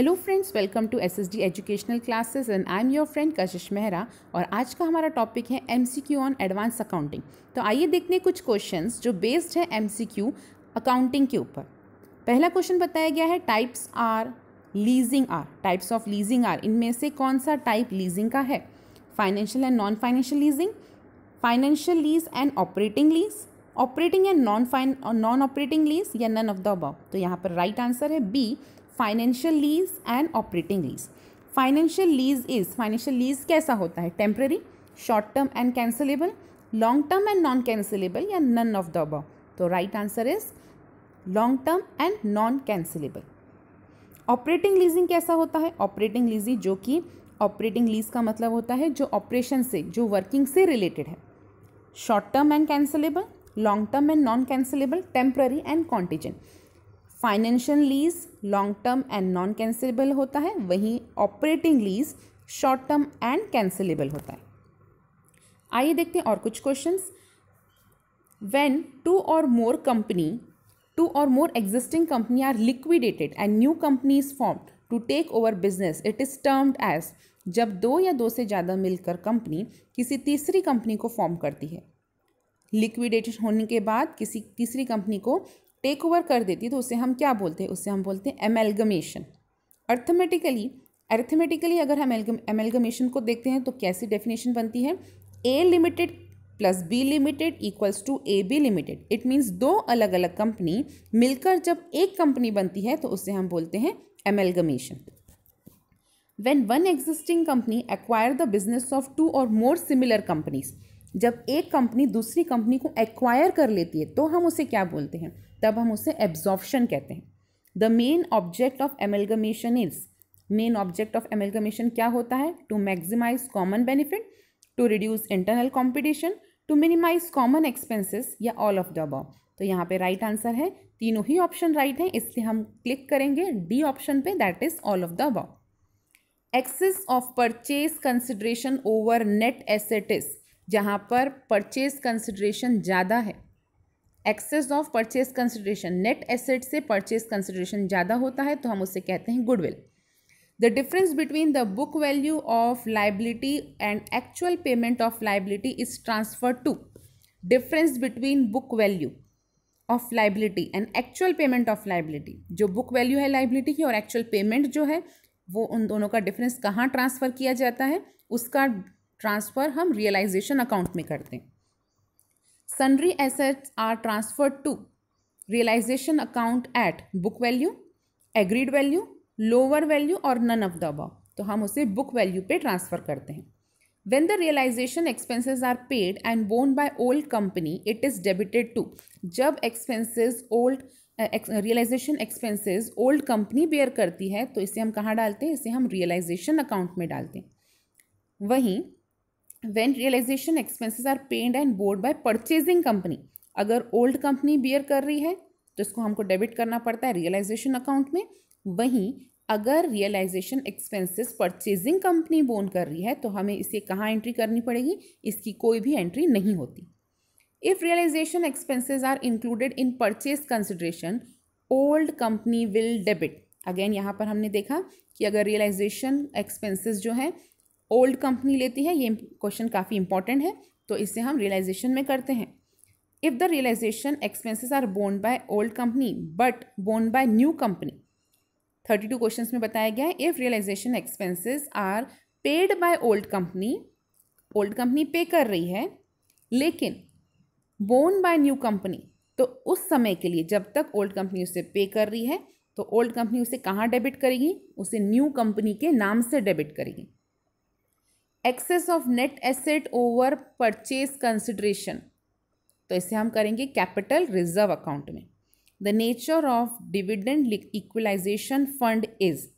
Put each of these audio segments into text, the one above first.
hello friends welcome to SSD educational classes and I am your friend Kashish Mehra और आज का हमारा टॉपिक है एमसीक्यू ऑन एडवांस अकाउंटिंग तो आइए देखते हैं कुछ क्वेश्चंस जो बेस्ड है एमसीक्यू अकाउंटिंग के ऊपर पहला क्वेश्चन बताया गया है types are leasing are types of leasing are इनमें से कौन सा टाइप लीजिंग का है financial and non financial leasing financial lease and operating lease operating and non fine non operating lease या नन ऑफ द अबाउ तो यहाँ पर राइट right आंसर है B financial lease and operating lease financial lease is financial lease कैसा होता है temporary short term and cancellable long term and non cancellable या none of the above तो right answer is long term and non cancellable operating leasing कैसा होता है operating leasing जो कि ऑपरेटिंग लीज का मतलब होता है जो ऑपरेशन से जो वर्किंग से रिलेटेड है short term and cancellable long term and non cancellable temporary and contingent financial lease long term and non cancellable होता है वहीं operating lease short term and cancellable होता है आइए देखते हैं और कुछ questions when to or more company two or more existing company are liquidated and new company is formed to take over business it is termed as जब दो या दो से ज़्यादा मिलकर कंपनी किसी तीसरी कंपनी को फॉर्म करती है लिक्विडेटेड होने के बाद किसी तीसरी कंपनी को टेक ओवर कर देती है तो उसे हम क्या बोलते हैं उससे हम बोलते हैं एमेलगमेशन अर्थमेटिकली अर्थमेटिकली अगर हम एमेलगमेशन को देखते हैं तो कैसी डेफिनेशन बनती है A limited plus B limited equals to A B limited it means दो अलग अलग कंपनी मिलकर जब एक कंपनी बनती है तो उसे हम बोलते हैं amalgamation when one existing company acquire the business of two or more similar companies जब एक कंपनी दूसरी कंपनी को एक्वायर कर लेती है तो हम उसे क्या बोलते हैं तब हम उसे एब्जॉर्प्शन कहते हैं the main object of amalgamation is main object of amalgamation क्या होता है to maximise common benefit to reduce internal competition to minimise common expenses या ऑल ऑफ द अबव तो यहाँ पे राइट right आंसर है तीनों ही ऑप्शन राइट right हैं इसलिए हम क्लिक करेंगे डी ऑप्शन पे that is all of the above excess of purchase consideration over net asset is जहाँ पर परचेज कंसिड्रेशन ज़्यादा है excess of purchase consideration net asset से परचेज कंसिड्रेशन ज़्यादा होता है तो हम उसे कहते हैं goodwill the difference between the book value of liability and actual payment of liability is transfer to difference between book value of liability and actual payment of liability जो बुक वैल्यू है लाइबिलिटी की और actual payment जो है वो उन दोनों का डिफरेंस कहाँ ट्रांसफ़र किया जाता है उसका ट्रांसफ़र हम रियलाइजेशन अकाउंट में करते हैं sundry assets are transfer to realisation account at book value agreed value lower value or none of the above तो हम उसे बुक वैल्यू पे ट्रांसफ़र करते हैं when the realisation expenses are paid and borne by old company it is debited to जब expenses old realisation expenses old company bear करती है तो इसे हम कहाँ डालते हैं इसे हम रियलाइजेशन अकाउंट में डालते हैं वहीं when realisation expenses are paid and borne by purchasing company अगर ओल्ड कंपनी बियर कर रही है तो इसको हमको डेबिट करना पड़ता है रियलाइजेशन अकाउंट में वहीं अगर realisation expenses purchasing company borne कर रही है तो हमें इसे कहाँ एंट्री करनी पड़ेगी इसकी कोई भी एंट्री नहीं होती if realisation expenses are included in purchase consideration old company will debit again यहाँ पर हमने देखा कि अगर रियलाइजेशन एक्सपेंसेस जो हैं ओल्ड कंपनी लेती है ये क्वेश्चन काफ़ी इंपॉर्टेंट है तो इसे हम रियलाइजेशन में करते हैं if the realisation expenses are borne by old company but borne by new company thirty two question में बताया गया है if realisation expenses are paid by old company old company pay कर रही है लेकिन बोन बाय न्यू कंपनी तो उस समय के लिए जब तक ओल्ड कंपनी उसे पे कर रही है तो ओल्ड कंपनी उसे कहाँ डेबिट करेगी उसे न्यू कंपनी के नाम से डेबिट करेगी excess of net asset over purchase consideration तो इसे हम करेंगे कैपिटल रिजर्व अकाउंट में the nature of dividend equalisation fund is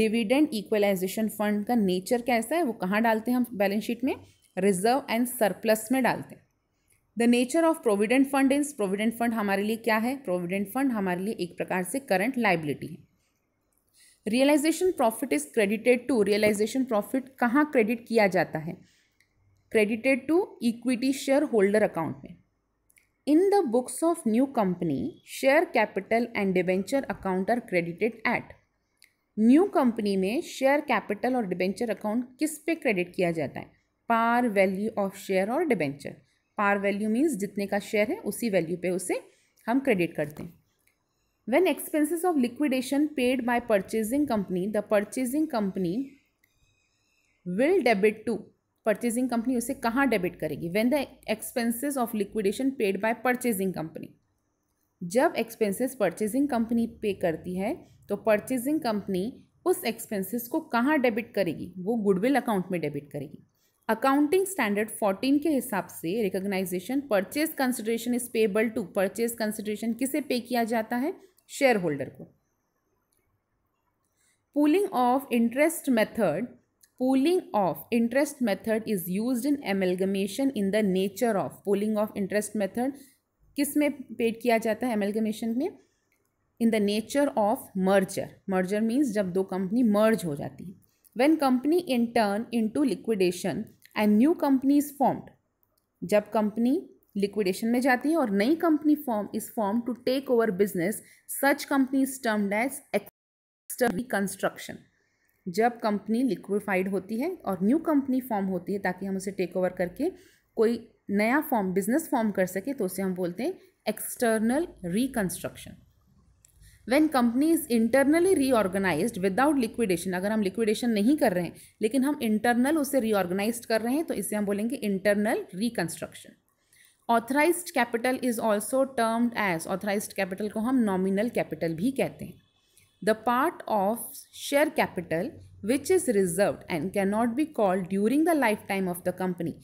dividend equalisation fund का नेचर कैसा है वो कहाँ डालते हैं हम बैलेंस शीट में रिजर्व एंड सरप्लस में डालते हैं the nature of provident fund is provident fund हमारे लिए क्या है प्रोविडेंट फंड हमारे लिए एक प्रकार से करंट लाइबिलिटी है realisation profit is credited to realisation profit कहाँ क्रेडिट किया जाता है credited to equity share holder account में in the books of new company share capital and debenture account are credited at new company में share capital और debenture account किस पे credit किया जाता है पार वैल्यू ऑफ शेयर और debenture par value means जितने का शेयर है उसी वैल्यू पे उसे हम क्रेडिट करते हैं when expenses of liquidation paid by purchasing company the purchasing company will debit to purchasing company उसे कहाँ debit करेगी when the expenses of liquidation paid by purchasing company जब expenses purchasing company pay करती है तो purchasing company उस expenses को कहाँ debit करेगी वो goodwill account में debit करेगी अकाउंटिंग स्टैंडर्ड 14 के हिसाब से recognisation purchase consideration is payable to purchase consideration किसे पे किया जाता है शेयर होल्डर को pooling of interest method pooling of interest method is use in amalgamation in the nature of pooling of interest method किस में पेड किया जाता है एमेलगमेशन में in the nature of merger merger means जब दो company merge हो जाती है when company in turn into liquidation and new company is formed जब कंपनी लिक्विडेशन में जाती है और नई company form is form to take over business such company is termed as external reconstruction जब कंपनी लिक्विफाइड होती है और न्यू कंपनी फॉर्म होती है ताकि हम उसे टेक ओवर करके कोई नया फॉर्म बिजनेस फॉर्म कर सके तो उसे हम बोलते हैं external reconstruction when company is internally reorganise without liquidation अगर हम लिक्विडेशन नहीं कर रहे हैं लेकिन हम इंटरनल उसे रीऑर्गेनाइज कर रहे हैं तो इसे हम बोलेंगे internal reconstruction authorised capital is also termed as authorised capital को हम नॉमिनल कैपिटल भी कहते हैं the part of share capital which is reserve and can not be called during the life time of the company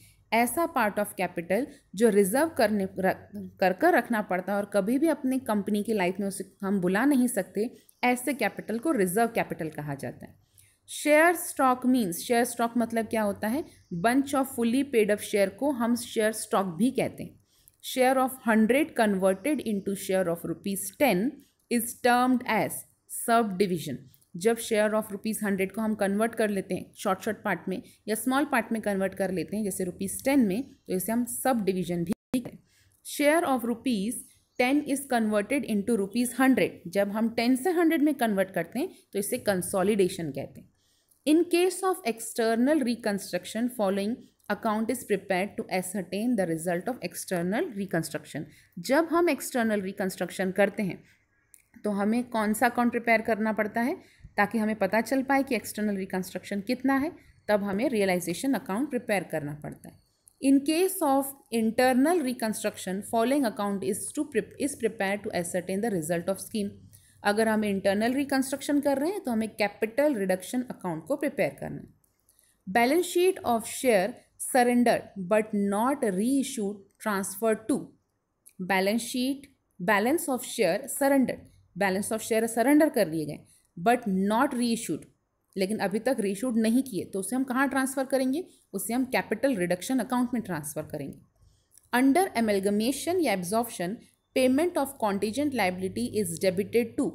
ऐसा part of capital जो reserve करने कर कर रखना पड़ता है और कभी भी अपनी कंपनी की लाइफ में उसे हम बुला नहीं सकते ऐसे कैपिटल को रिजर्व कैपिटल कहा जाता है share stock means share stock मतलब क्या होता है bunch of fully paid up share को हम शेयर स्टॉक भी कहते हैं share of 100 converted into share of rupees 10 is termed as subdivision जब शेयर ऑफ रुपीज़ हंड्रेड को हम कन्वर्ट कर लेते हैं शॉर्ट शॉर्ट पार्ट में या स्मॉल पार्ट में कन्वर्ट कर लेते हैं जैसे रुपीज़ टेन में तो इसे हम सब डिवीजन भी है share of rupees ten is converted into rupees hundred जब हम टेन से हंड्रेड में कन्वर्ट करते हैं तो इसे कंसोलिडेशन कहते हैं in case of external reconstruction following account is prepare to ascertain the result of external reconstruction जब हम एक्सटर्नल रिकन्स्ट्रक्शन करते हैं तो हमें कौन सा अकाउंट प्रिपेयर करना पड़ता है ताकि हमें पता चल पाए कि एक्सटर्नल रिकन्स्ट्रक्शन कितना है तब हमें रियलाइजेशन अकाउंट प्रिपेयर करना पड़ता है in case of internal reconstruction following account is to is prepare to ascertain the result of scheme अगर हम इंटरनल रिकन्स्ट्रक्शन कर रहे हैं तो हमें कैपिटल रिडक्शन अकाउंट को प्रिपेयर करना है balance sheet of share surrendered but not reissued transfer to balance sheet balance of share surrender balance of share surrender कर दिए गए बट नॉट इशूड लेकिन अभी तक रीशूड नहीं किए तो उसे हम कहाँ ट्रांसफ़र करेंगे उसे हम कैपिटल रिडक्शन अकाउंट में ट्रांसफ़र करेंगे अंडर एमेलगमेशन या absorption payment of contingent liability is debited to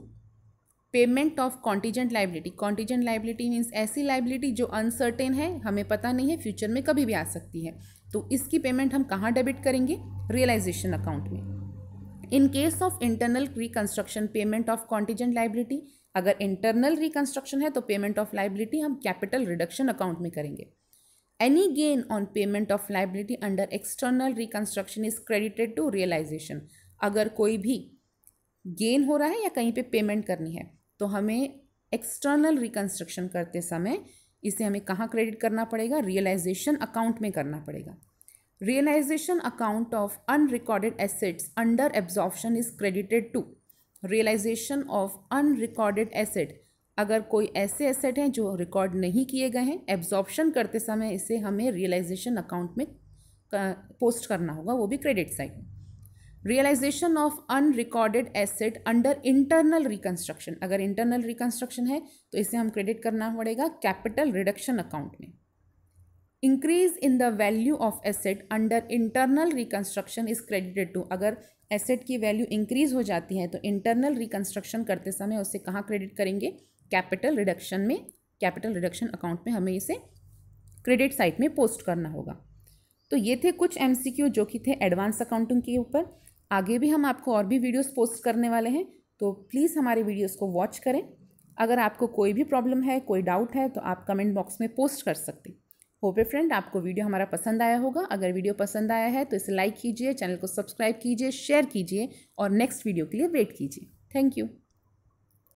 payment of contingent liability contingent liability means ऐसी लाइबिलिटी जो अनसर्टेन है हमें पता नहीं है फ्यूचर में कभी भी आ सकती है तो इसकी पेमेंट हम कहाँ डेबिट करेंगे रियलाइजेशन अकाउंट में in case of internal reconstruction payment of contingent liability अगर इंटरनल रिकन्स्ट्रक्शन है तो पेमेंट ऑफ लाइबिलिटी हम कैपिटल रिडक्शन अकाउंट में करेंगे any gain on payment of liability under external reconstruction is credited to realisation अगर कोई भी गेन हो रहा है या कहीं पे पेमेंट करनी है तो हमें एक्सटर्नल रिकन्स्ट्रक्शन करते समय इसे हमें कहाँ क्रेडिट करना पड़ेगा रियलाइजेशन अकाउंट में करना पड़ेगा realisation account of unrecorded assets under absorption is credited to realisation of unrecorded asset अगर कोई ऐसे एसेट हैं जो रिकॉर्ड नहीं किए गए हैं एब्जॉर्प्शन करते समय इसे हमें रियलाइजेशन अकाउंट में पोस्ट करना होगा वो भी क्रेडिट साइड में realisation of unrecorded asset under internal reconstruction अगर इंटरनल रिकंस्ट्रक्शन है तो इसे हम क्रेडिट करना पड़ेगा कैपिटल रिडक्शन अकाउंट में increase in the value of asset under internal reconstruction is credited to अगर एसेट की वैल्यू इंक्रीज हो जाती है तो इंटरनल रिकंस्ट्रक्शन करते समय उसे कहाँ क्रेडिट करेंगे कैपिटल रिडक्शन में कैपिटल रिडक्शन अकाउंट में हमें इसे क्रेडिट साइट में पोस्ट करना होगा तो ये थे कुछ एमसीक्यू जो कि थे एडवांस अकाउंटिंग के ऊपर आगे भी हम आपको और भी वीडियोस पोस्ट करने वाले हैं तो प्लीज़ हमारे वीडियोस को वॉच करें अगर आपको कोई भी प्रॉब्लम है कोई डाउट है तो आप कमेंट बॉक्स में पोस्ट कर सकते होप ए फ्रेंड आपको वीडियो हमारा पसंद आया होगा अगर वीडियो पसंद आया है तो इसे लाइक कीजिए चैनल को सब्सक्राइब कीजिए शेयर कीजिए और नेक्स्ट वीडियो के लिए वेट कीजिए थैंक यू